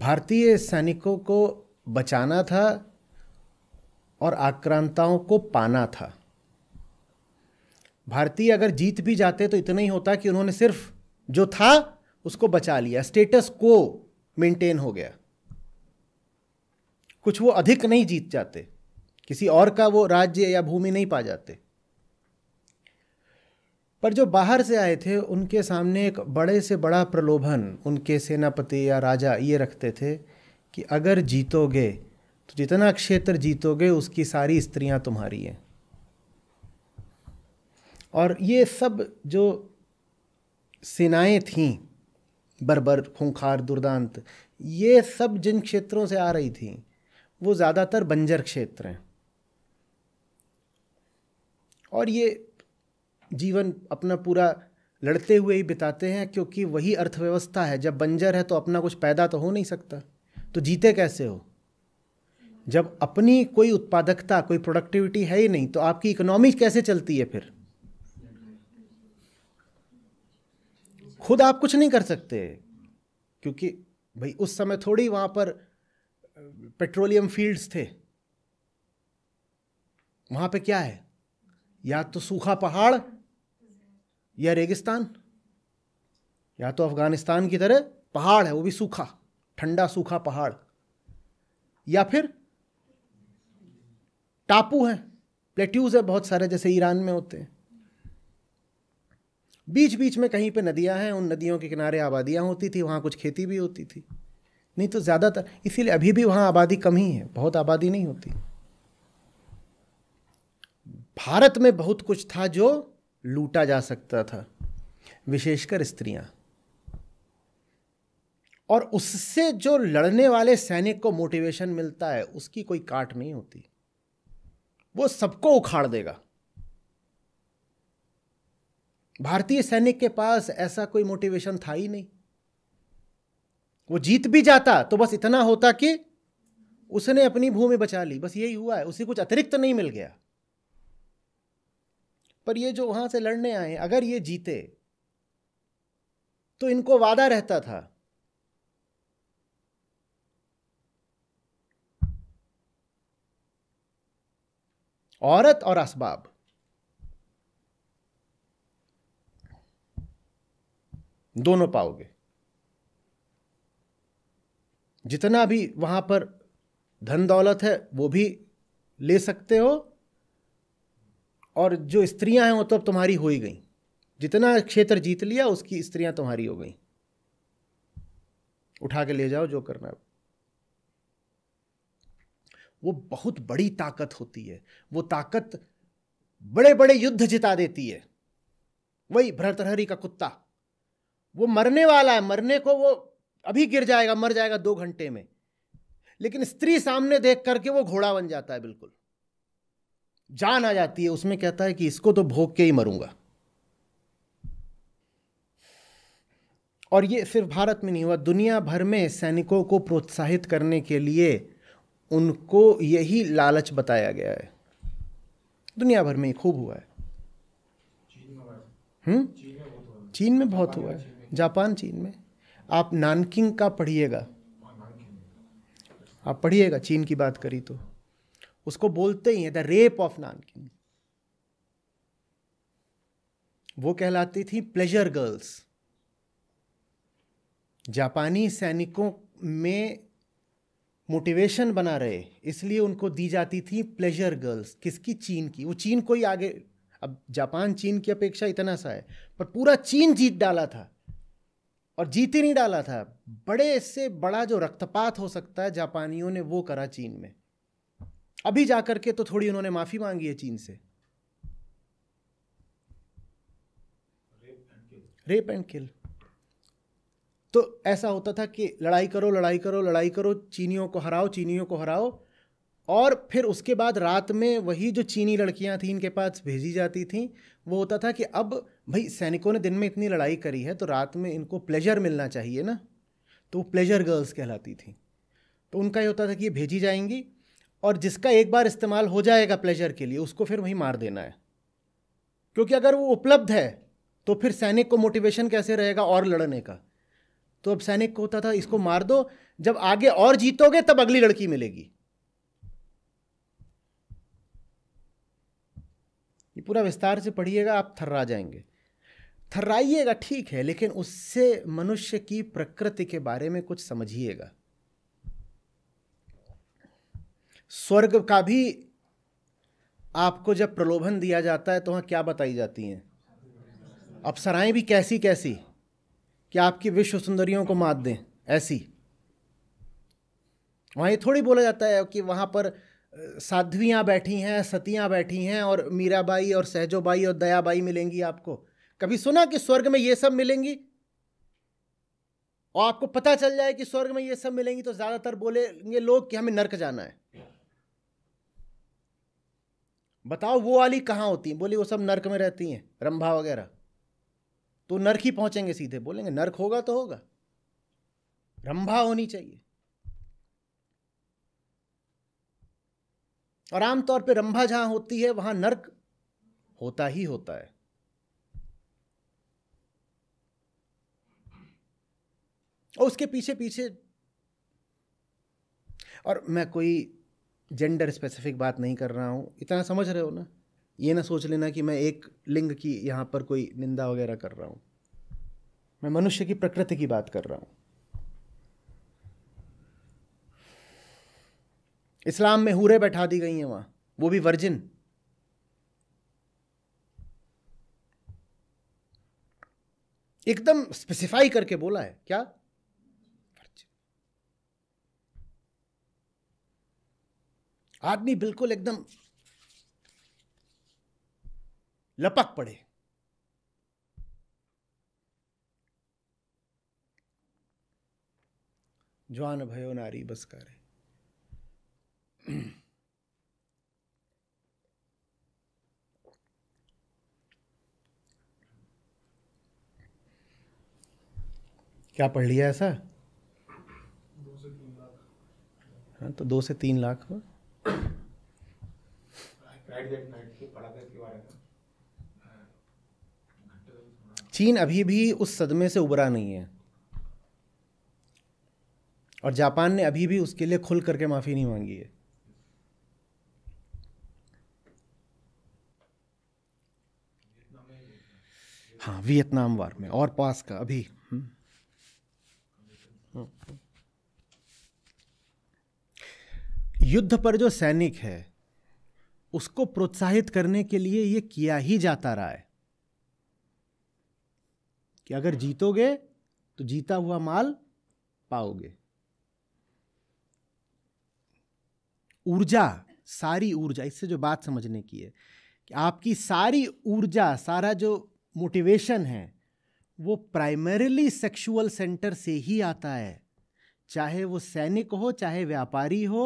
भारतीय सैनिकों को बचाना था और आक्रांताओं को पाना था भारतीय अगर जीत भी जाते तो इतना ही होता कि उन्होंने सिर्फ जो था उसको बचा लिया स्टेटस को मेंटेन हो गया कुछ वो अधिक नहीं जीत जाते किसी और का वो राज्य या भूमि नहीं पा जाते पर जो बाहर से आए थे उनके सामने एक बड़े से बड़ा प्रलोभन उनके सेनापति या राजा ये रखते थे कि अगर जीतोगे तो जितना क्षेत्र जीतोगे उसकी सारी स्त्रियां तुम्हारी हैं और ये सब जो सेनाएं थीं बरबर खूंखार दुर्दांत ये सब जिन क्षेत्रों से आ रही थी वो ज़्यादातर बंजर क्षेत्र हैं और ये जीवन अपना पूरा लड़ते हुए ही बिताते हैं क्योंकि वही अर्थव्यवस्था है जब बंजर है तो अपना कुछ पैदा तो हो नहीं सकता तो जीते कैसे हो जब अपनी कोई उत्पादकता कोई प्रोडक्टिविटी है ही नहीं तो आपकी इकोनॉमी कैसे चलती है फिर खुद आप कुछ नहीं कर सकते क्योंकि भाई उस समय थोड़ी वहां पर पेट्रोलियम फील्ड्स थे वहां पे क्या है या तो सूखा पहाड़ या रेगिस्तान या तो अफ़गानिस्तान की तरह पहाड़ है वो भी सूखा ठंडा सूखा पहाड़ या फिर टापू हैं प्लेट्यूज है बहुत सारे जैसे ईरान में होते हैं बीच बीच में कहीं पे नदियां हैं उन नदियों के किनारे आबादियां होती थी वहां कुछ खेती भी होती थी नहीं तो ज़्यादातर इसीलिए अभी भी वहां आबादी कम ही है बहुत आबादी नहीं होती भारत में बहुत कुछ था जो लूटा जा सकता था विशेषकर स्त्रियां और उससे जो लड़ने वाले सैनिक को मोटिवेशन मिलता है उसकी कोई काट नहीं होती वो सबको उखाड़ देगा भारतीय सैनिक के पास ऐसा कोई मोटिवेशन था ही नहीं वो जीत भी जाता तो बस इतना होता कि उसने अपनी भूमि बचा ली बस यही हुआ है उसे कुछ अतिरिक्त नहीं मिल गया पर ये जो वहां से लड़ने आए अगर ये जीते तो इनको वादा रहता था औरत और असबाब दोनों पाओगे जितना भी वहां पर धन दौलत है वो भी ले सकते हो और जो स्त्रियां हैं वो तो अब तुम्हारी हो ही गई जितना क्षेत्र जीत लिया उसकी स्त्रियां तुम्हारी हो गई उठा के ले जाओ जो करना है वो बहुत बड़ी ताकत होती है वो ताकत बड़े बड़े युद्ध जिता देती है वही भ्रतहरी का कुत्ता वो मरने वाला है मरने को वो अभी गिर जाएगा मर जाएगा दो घंटे में लेकिन स्त्री सामने देख करके वो घोड़ा बन जाता है बिल्कुल जान आ जाती है उसमें कहता है कि इसको तो भोग के ही मरूंगा और ये सिर्फ भारत में नहीं हुआ दुनिया भर में सैनिकों को प्रोत्साहित करने के लिए उनको यही लालच बताया गया है दुनिया भर में खूब हुआ है हम्म चीन में बहुत हुआ है जापान चीन में आप नानकिंग का पढ़िएगा आप पढ़िएगा चीन की बात करी तो उसको बोलते ही है द रेप ऑफ नानकिन वो कहलाती थी प्लेजर गर्ल्स जापानी सैनिकों में मोटिवेशन बना रहे इसलिए उनको दी जाती थी प्लेजर गर्ल्स किसकी चीन की वो चीन को ही आगे अब जापान चीन की अपेक्षा इतना सा है पर पूरा चीन जीत डाला था और जीत ही नहीं डाला था बड़े से बड़ा जो रक्तपात हो सकता है जापानियों ने वो करा चीन में अभी जा करके तो थोड़ी उन्होंने माफ़ी मांगी है चीन से रेप एंड किल तो ऐसा होता था कि लड़ाई करो लड़ाई करो लड़ाई करो चीनियों को हराओ चीनियों को हराओ और फिर उसके बाद रात में वही जो चीनी लड़कियां थीं इनके पास भेजी जाती थीं वो होता था कि अब भाई सैनिकों ने दिन में इतनी लड़ाई करी है तो रात में इनको प्लेजर मिलना चाहिए ना तो वो प्लेजर गर्ल्स कहलाती थी तो उनका ये होता था कि ये भेजी जाएंगी और जिसका एक बार इस्तेमाल हो जाएगा प्लेजर के लिए उसको फिर वहीं मार देना है क्योंकि अगर वो उपलब्ध है तो फिर सैनिक को मोटिवेशन कैसे रहेगा और लड़ने का तो अब सैनिक को होता था इसको मार दो जब आगे और जीतोगे तब अगली लड़की मिलेगी ये पूरा विस्तार से पढ़िएगा आप थर्रा जाएंगे थर्राइएगा ठीक है लेकिन उससे मनुष्य की प्रकृति के बारे में कुछ समझिएगा स्वर्ग का भी आपको जब प्रलोभन दिया जाता है तो वहाँ क्या बताई जाती हैं अप्सराएं भी कैसी कैसी कि आपकी विश्व सुंदरियों को मात दें ऐसी वहाँ ये थोड़ी बोला जाता है कि वहाँ पर साध्वियाँ बैठी हैं सतियाँ बैठी हैं और मीराबाई और सहजोबाई और दयाबाई मिलेंगी आपको कभी सुना कि स्वर्ग में ये सब मिलेंगी और आपको पता चल जाए कि स्वर्ग में ये सब मिलेंगी तो ज़्यादातर बोलेंगे लोग कि हमें नर्क जाना है बताओ वो वाली कहाँ होती हैं बोले वो सब नर्क में रहती हैं रंभा वगैरह तो नर्क ही पहुंचेंगे सीधे बोलेंगे नर्क होगा तो होगा रंभा होनी चाहिए और आमतौर पर रंभा जहां होती है वहां नर्क होता ही होता है और उसके पीछे पीछे और मैं कोई जेंडर स्पेसिफिक बात नहीं कर रहा हूँ इतना समझ रहे हो ना ये ना सोच लेना कि मैं एक लिंग की यहाँ पर कोई निंदा वगैरह कर रहा हूँ मैं मनुष्य की प्रकृति की बात कर रहा हूँ इस्लाम में हूरे बैठा दी गई हैं वहाँ वो भी वर्जिन एकदम स्पेसिफाई करके बोला है क्या आदमी बिल्कुल एकदम लपक पड़े ज्वान भयो नारी बस करे क्या पढ़ लिया ऐसा हाँ तो दो से तीन लाख हुआ चीन अभी भी उस सदमे से उबरा नहीं है और जापान ने अभी भी उसके लिए खुल करके माफ़ी नहीं मांगी है हाँ वियतनाम वार में और पास का अभी हुँ? हम्म। हुँ? युद्ध पर जो सैनिक है उसको प्रोत्साहित करने के लिए यह किया ही जाता रहा है कि अगर जीतोगे तो जीता हुआ माल पाओगे ऊर्जा सारी ऊर्जा इससे जो बात समझने की है कि आपकी सारी ऊर्जा सारा जो मोटिवेशन है वो प्राइमरीली सेक्सुअल सेंटर से ही आता है चाहे वो सैनिक हो चाहे व्यापारी हो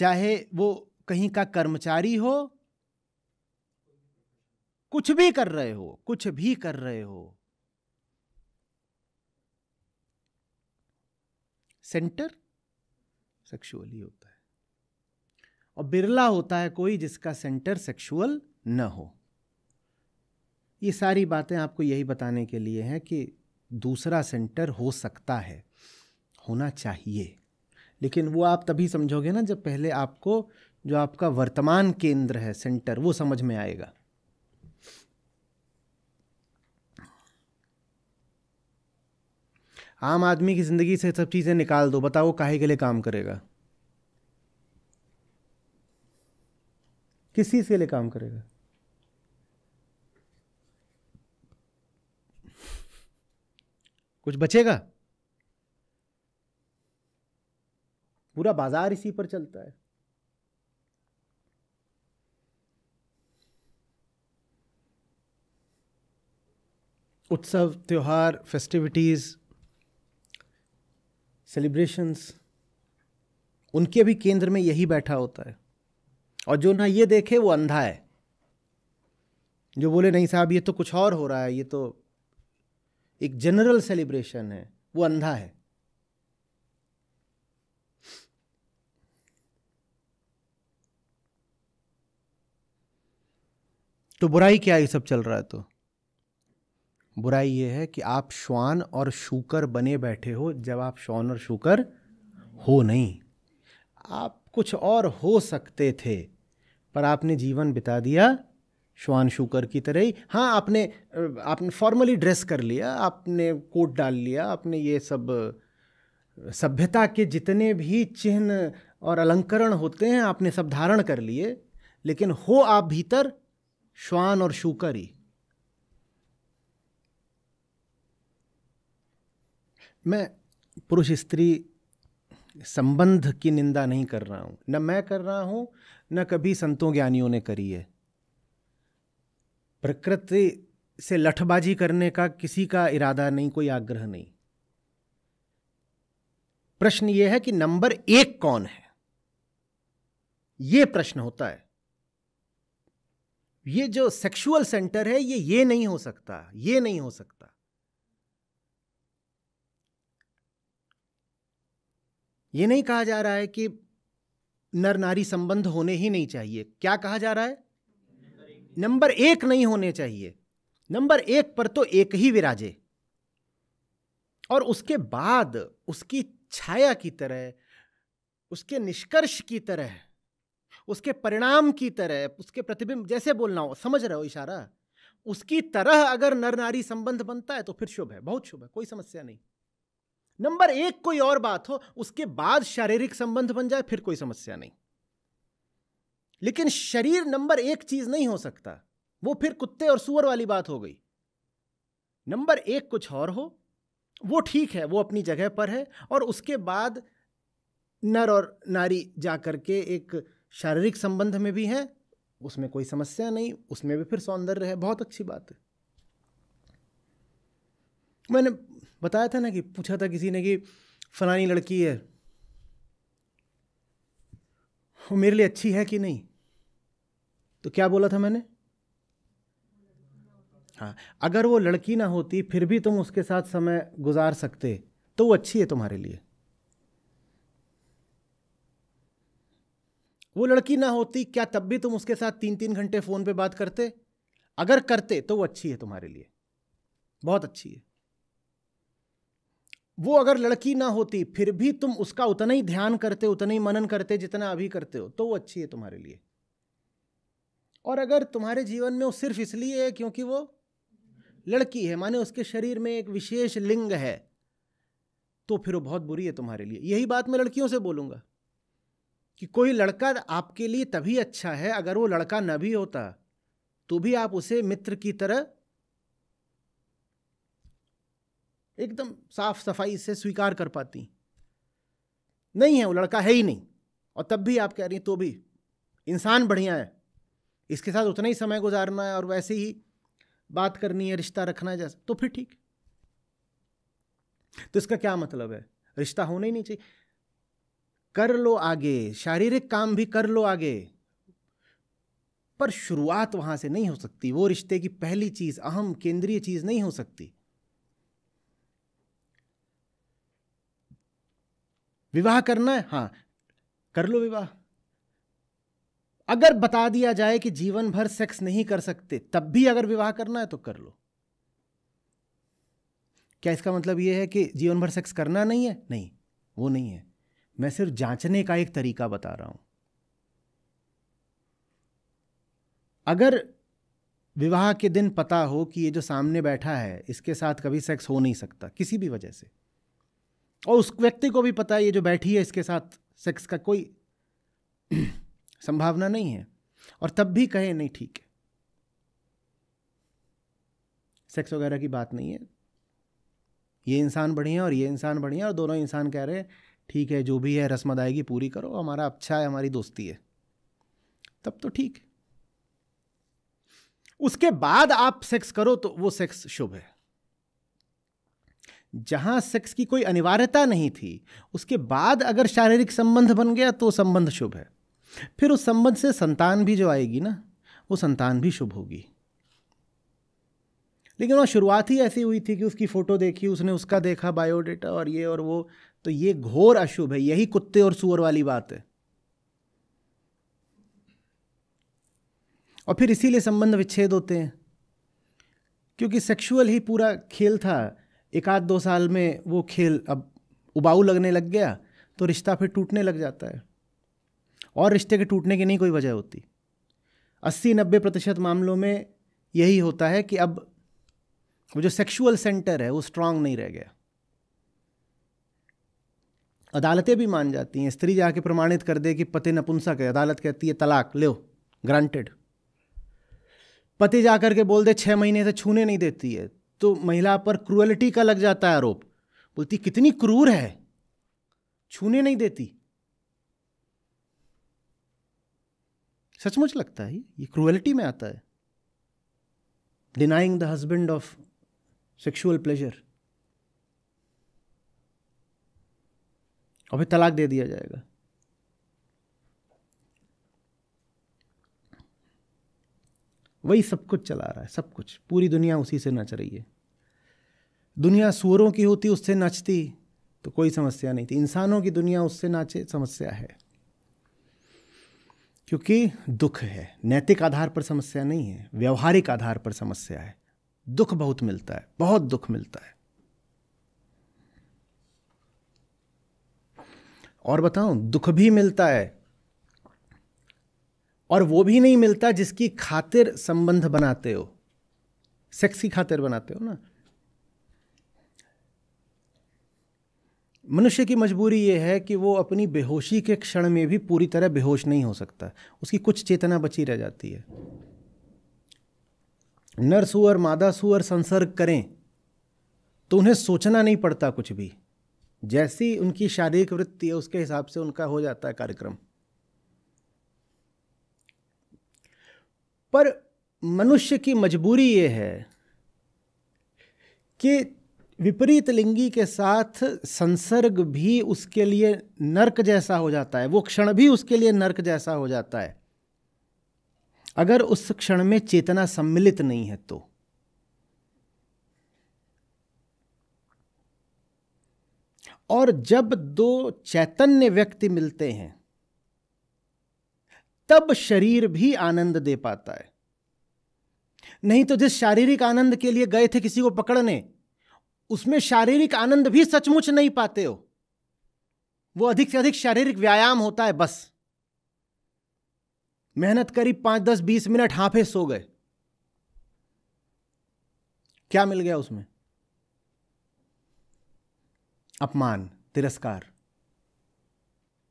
चाहे वो कहीं का कर्मचारी हो कुछ भी कर रहे हो कुछ भी कर रहे हो सेंटर सेक्सुअली होता है और बिरला होता है कोई जिसका सेंटर सेक्सुअल न हो ये सारी बातें आपको यही बताने के लिए हैं कि दूसरा सेंटर हो सकता है होना चाहिए लेकिन वो आप तभी समझोगे ना जब पहले आपको जो आपका वर्तमान केंद्र है सेंटर वो समझ में आएगा आम आदमी की ज़िंदगी से सब चीज़ें निकाल दो बताओ काहे के लिए काम करेगा किस चीज़ के लिए काम करेगा कुछ बचेगा पूरा बाजार इसी पर चलता है उत्सव त्यौहार फेस्टिविटीज़ सेलिब्रेशंस उनके भी केंद्र में यही बैठा होता है और जो ना ये देखे वो अंधा है जो बोले नहीं साहब ये तो कुछ और हो रहा है ये तो एक जनरल सेलिब्रेशन है वो अंधा है तो बुराई क्या ये सब चल रहा है तो बुराई ये है कि आप श्वान और शुकर बने बैठे हो जब आप श्वान और शुकर हो नहीं आप कुछ और हो सकते थे पर आपने जीवन बिता दिया श्वान शुकर की तरह ही हाँ आपने आपने फॉर्मली ड्रेस कर लिया आपने कोट डाल लिया आपने ये सब सभ्यता के जितने भी चिन्ह और अलंकरण होते हैं आपने सब धारण कर लिए लेकिन हो आप भीतर श्वान और शूकरी मैं पुरुष स्त्री संबंध की निंदा नहीं कर रहा हूं न मैं कर रहा हूं न कभी संतों ज्ञानियों ने करी है प्रकृति से लठबाजी करने का किसी का इरादा नहीं कोई आग्रह नहीं प्रश्न यह है कि नंबर एक कौन है यह प्रश्न होता है ये जो सेक्सुअल सेंटर है ये ये नहीं हो सकता ये नहीं हो सकता ये नहीं कहा जा रहा है कि नर नारी संबंध होने ही नहीं चाहिए क्या कहा जा रहा है नंबर एक नहीं होने चाहिए नंबर एक पर तो एक ही विराजे और उसके बाद उसकी छाया की तरह उसके निष्कर्ष की तरह उसके परिणाम की तरह उसके प्रतिबिंब जैसे बोलना हो समझ रहे हो इशारा उसकी तरह अगर नर नारी संबंध बनता है तो फिर शुभ है बहुत शुभ है कोई समस्या नहीं नंबर एक कोई और बात हो उसके बाद शारीरिक संबंध बन जाए फिर कोई समस्या नहीं लेकिन शरीर नंबर एक चीज नहीं हो सकता वो फिर कुत्ते और सुअर वाली बात हो गई नंबर एक कुछ और हो वो ठीक है वो अपनी जगह पर है और उसके बाद नर और नारी जा करके के एक शारीरिक संबंध में भी है उसमें कोई समस्या नहीं उसमें भी फिर सौंदर्य है बहुत अच्छी बात है मैंने बताया था ना कि पूछा था किसी ने कि फलानी लड़की है वो मेरे लिए अच्छी है कि नहीं तो क्या बोला था मैंने हाँ अगर वो लड़की ना होती फिर भी तुम उसके साथ समय गुजार सकते तो वो अच्छी है तुम्हारे लिए वो लड़की ना होती क्या तब भी तुम उसके साथ तीन तीन घंटे फ़ोन पे बात करते अगर करते तो वो अच्छी है तुम्हारे लिए बहुत अच्छी है वो अगर लड़की ना होती फिर भी तुम उसका उतना ही ध्यान करते उतना ही मनन करते जितना अभी करते हो तो वो अच्छी है तुम्हारे लिए और अगर तुम्हारे जीवन में वो सिर्फ इसलिए है क्योंकि वो लड़की है माने उसके शरीर में एक विशेष लिंग है तो फिर वो बहुत बुरी है तुम्हारे लिए यही बात मैं लड़कियों से बोलूंगा कि कोई लड़का आपके लिए तभी अच्छा है अगर वो लड़का न भी होता तो भी आप उसे मित्र की तरह एकदम साफ सफाई से स्वीकार कर पाती नहीं है वो लड़का है ही नहीं और तब भी आप कह रही तो भी इंसान बढ़िया है इसके साथ उतना ही समय गुजारना है और वैसे ही बात करनी है रिश्ता रखना है जैसा तो फिर ठीक तो इसका क्या मतलब है रिश्ता होना ही नहीं चाहिए कर लो आगे शारीरिक काम भी कर लो आगे पर शुरुआत वहां से नहीं हो सकती वो रिश्ते की पहली चीज अहम केंद्रीय चीज नहीं हो सकती विवाह करना है हाँ कर लो विवाह अगर बता दिया जाए कि जीवन भर सेक्स नहीं कर सकते तब भी अगर विवाह करना है तो कर लो क्या इसका मतलब यह है कि जीवन भर सेक्स करना नहीं है नहीं वो नहीं है मैं सिर्फ जांचने का एक तरीका बता रहा हूं अगर विवाह के दिन पता हो कि ये जो सामने बैठा है इसके साथ कभी सेक्स हो नहीं सकता किसी भी वजह से और उस व्यक्ति को भी पता है ये जो बैठी है इसके साथ सेक्स का कोई संभावना नहीं है और तब भी कहे नहीं ठीक है सेक्स वगैरह की बात नहीं है ये इंसान बढ़िया और ये इंसान बढ़िया और दोनों इंसान कह रहे हैं ठीक है जो भी है रस्म अदायगी पूरी करो हमारा अच्छा है हमारी दोस्ती है तब तो ठीक है उसके बाद आप सेक्स करो तो वो सेक्स शुभ है जहां सेक्स की कोई अनिवार्यता नहीं थी उसके बाद अगर शारीरिक संबंध बन गया तो संबंध शुभ है फिर उस संबंध से संतान भी जो आएगी ना वो संतान भी शुभ होगी लेकिन वहाँ शुरुआत ही ऐसी हुई थी कि उसकी फ़ोटो देखी उसने उसका देखा बायोडेटा और ये और वो तो ये घोर अशुभ है यही कुत्ते और सुअर वाली बात है और फिर इसीलिए संबंध विच्छेद होते हैं क्योंकि सेक्सुअल ही पूरा खेल था एक आध दो साल में वो खेल अब उबाऊ लगने लग गया तो रिश्ता फिर टूटने लग जाता है और रिश्ते के टूटने की नहीं कोई वजह होती अस्सी नब्बे प्रतिशत मामलों में यही होता है कि अब वो जो सेक्सुअल सेंटर है वो स्ट्रांग नहीं रह गया अदालतें भी मान जाती हैं स्त्री जाके प्रमाणित कर दे कि पति नपुंसक है अदालत कहती है तलाक लो ग्रांटेड पति जा करके बोल दे छः महीने से छूने नहीं देती है तो महिला पर क्रुअलिटी का लग जाता है आरोप बोलती कितनी क्रूर है छूने नहीं देती सचमुच लगता है ये क्रुअलिटी में आता है denying the husband of sexual pleasure और फिर तलाक दे दिया जाएगा वही सब कुछ चला रहा है सब कुछ पूरी दुनिया उसी से नच रही है दुनिया सुअरों की होती उससे नचती तो कोई समस्या नहीं थी इंसानों की दुनिया उससे नाचे समस्या है क्योंकि दुख है नैतिक आधार पर समस्या नहीं है व्यवहारिक आधार पर समस्या है दुख बहुत मिलता है बहुत दुख मिलता है और बताऊं दुख भी मिलता है और वो भी नहीं मिलता जिसकी खातिर संबंध बनाते हो सेक्स की खातिर बनाते हो ना मनुष्य की मजबूरी ये है कि वो अपनी बेहोशी के क्षण में भी पूरी तरह बेहोश नहीं हो सकता उसकी कुछ चेतना बची रह जाती है नर सुअर मादा सुअर संसर्ग करें तो उन्हें सोचना नहीं पड़ता कुछ भी जैसी उनकी शारीरिक वृत्ति है उसके हिसाब से उनका हो जाता है कार्यक्रम पर मनुष्य की मजबूरी ये है कि विपरीत लिंगी के साथ संसर्ग भी उसके लिए नरक जैसा हो जाता है वो क्षण भी उसके लिए नरक जैसा हो जाता है अगर उस क्षण में चेतना सम्मिलित नहीं है तो और जब दो चैतन्य व्यक्ति मिलते हैं तब शरीर भी आनंद दे पाता है नहीं तो जिस शारीरिक आनंद के लिए गए थे किसी को पकड़ने उसमें शारीरिक आनंद भी सचमुच नहीं पाते हो वो अधिक से अधिक शारीरिक व्यायाम होता है बस मेहनत करी पांच दस बीस मिनट हाफे सो गए क्या मिल गया उसमें अपमान तिरस्कार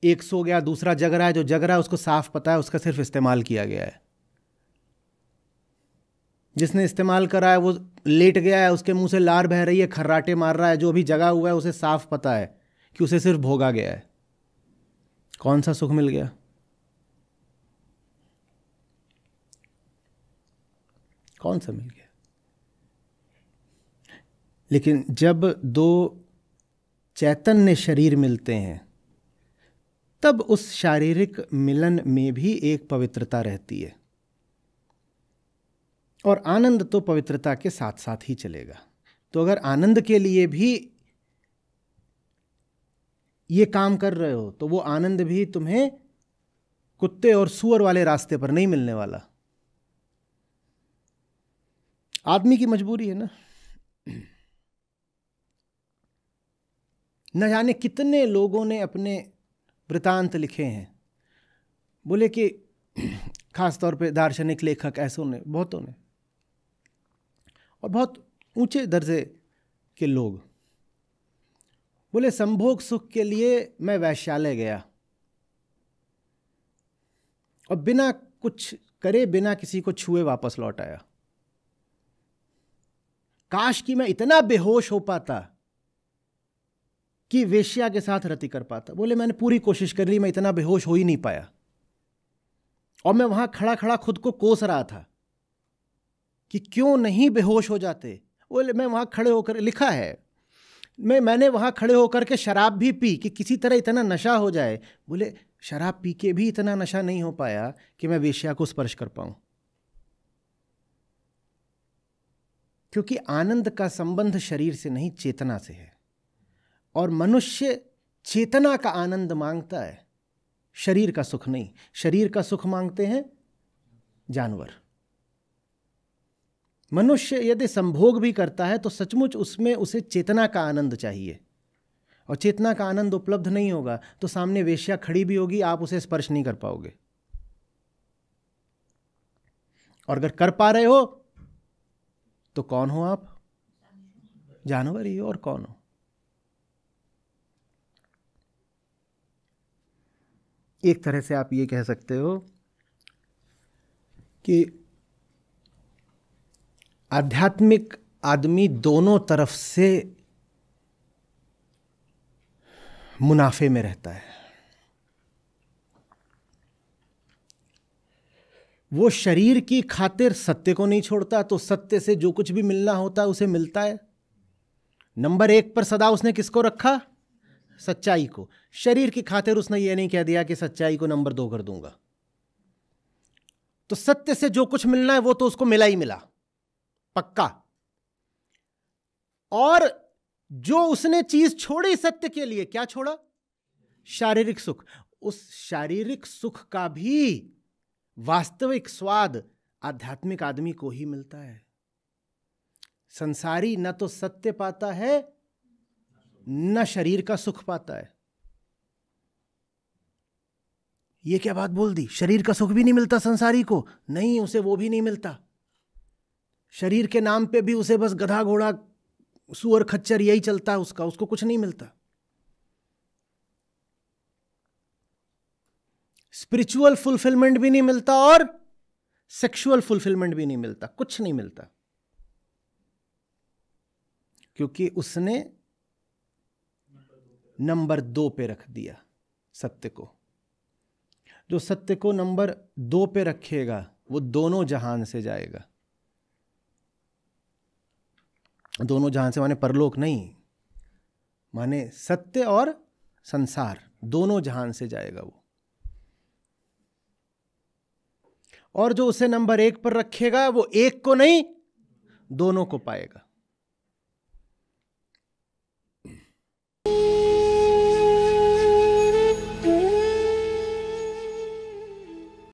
एक सो गया दूसरा जग रहा है जो जग रहा है उसको साफ पता है उसका सिर्फ इस्तेमाल किया गया है जिसने इस्तेमाल करा है वो लेट गया है उसके मुंह से लार बह रही है खर्राटे मार रहा है जो भी जगा हुआ है उसे साफ पता है कि उसे सिर्फ भोगा गया है कौन सा सुख मिल गया कौन सा मिल गया लेकिन जब दो चैतन्य शरीर मिलते हैं तब उस शारीरिक मिलन में भी एक पवित्रता रहती है और आनंद तो पवित्रता के साथ साथ ही चलेगा तो अगर आनंद के लिए भी ये काम कर रहे हो तो वो आनंद भी तुम्हें कुत्ते और सुअर वाले रास्ते पर नहीं मिलने वाला आदमी की मजबूरी है ना न जाने कितने लोगों ने अपने वृतांत लिखे हैं बोले कि खास तौर पे दार्शनिक लेखक ऐसों ने बहुतों ने और बहुत ऊंचे दर्जे के लोग बोले संभोग सुख के लिए मैं वैश्यालय गया और बिना कुछ करे बिना किसी को छुए वापस लौट आया काश कि मैं इतना बेहोश हो पाता कि वेश्या के साथ रति कर पाता बोले मैंने पूरी कोशिश कर ली मैं इतना बेहोश हो ही नहीं पाया और मैं वहां खड़ा खड़ा खुद को कोस रहा था कि क्यों नहीं बेहोश हो जाते बोले मैं वहां खड़े होकर लिखा है मैं मैंने वहां खड़े होकर के शराब भी पी कि किसी तरह इतना नशा हो जाए बोले शराब पी के भी इतना नशा नहीं हो पाया कि मैं वेश्या को स्पर्श कर पाऊं क्योंकि आनंद का संबंध शरीर से नहीं चेतना से है और मनुष्य चेतना का आनंद मांगता है शरीर का सुख नहीं शरीर का सुख मांगते हैं जानवर मनुष्य यदि संभोग भी करता है तो सचमुच उसमें उसे चेतना का आनंद चाहिए और चेतना का आनंद उपलब्ध नहीं होगा तो सामने वेश्या खड़ी भी होगी आप उसे स्पर्श नहीं कर पाओगे और अगर कर पा रहे हो तो कौन हो आप जानवर ही और कौन हो एक तरह से आप ये कह सकते हो कि आध्यात्मिक आदमी दोनों तरफ से मुनाफे में रहता है वो शरीर की खातिर सत्य को नहीं छोड़ता तो सत्य से जो कुछ भी मिलना होता है उसे मिलता है नंबर एक पर सदा उसने किसको रखा सच्चाई को शरीर की खातिर उसने ये नहीं कह दिया कि सच्चाई को नंबर दो कर दूंगा तो सत्य से जो कुछ मिलना है वो तो उसको मिला ही मिला पक्का और जो उसने चीज छोड़ी सत्य के लिए क्या छोड़ा शारीरिक सुख उस शारीरिक सुख का भी वास्तविक स्वाद आध्यात्मिक आदमी को ही मिलता है संसारी न तो सत्य पाता है न शरीर का सुख पाता है ये क्या बात बोल दी शरीर का सुख भी नहीं मिलता संसारी को नहीं उसे वो भी नहीं मिलता शरीर के नाम पे भी उसे बस गधा घोड़ा सुअर खच्चर यही चलता है उसका उसको कुछ नहीं मिलता स्पिरिचुअल फुलफिलमेंट भी नहीं मिलता और सेक्सुअल फुलफिलमेंट भी नहीं मिलता कुछ नहीं मिलता क्योंकि उसने नंबर दो पे रख दिया सत्य को जो सत्य को नंबर दो पे रखेगा वो दोनों जहान से जाएगा दोनों जहान से माने परलोक नहीं माने सत्य और संसार दोनों जहान से जाएगा वो और जो उसे नंबर एक पर रखेगा वो एक को नहीं दोनों को पाएगा